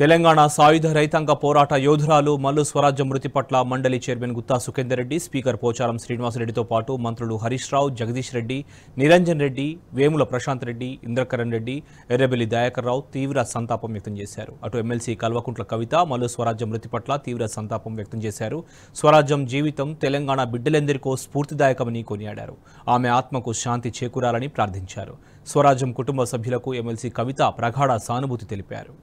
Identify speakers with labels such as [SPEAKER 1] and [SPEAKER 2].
[SPEAKER 1] తెలంగాణ సాయుధ రైతాంగ పోరాట యోధురాలు మల్లు స్వరాజ్య మృతి పట్ల మండలి చైర్మన్ గుత్తా సుఖేందర్ రెడ్డి స్పీకర్ పోచారం శ్రీనివాసరెడ్డితో పాటు మంత్రులు హరీష్ రావు జగదీష్ రెడ్డి నిరంజన్ రెడ్డి వేముల ప్రశాంత్ రెడ్డి ఇంద్రకరణ్ రెడ్డి ఎర్రబెల్లి దయాకర్ రావు తీవ్ర సంతాపం వ్యక్తం చేశారు అటు ఎమ్మెల్సీ కల్వకుంట్ల కవిత మల్లు స్వరాజ్య మృతి పట్ల తీవ్ర సంతాపం వ్యక్తం చేశారు స్వరాజ్యం జీవితం తెలంగాణ బిడ్డలందరికో స్ఫూర్తిదాయకమని కొనియాడారు ఆమె ఆత్మకు శాంతి చేకూరాలని ప్రార్థించారు స్వరాజ్యం కుటుంబ సభ్యులకు ఎమ్మెల్సీ కవిత ప్రగాఢ సానుభూతి తెలిపారు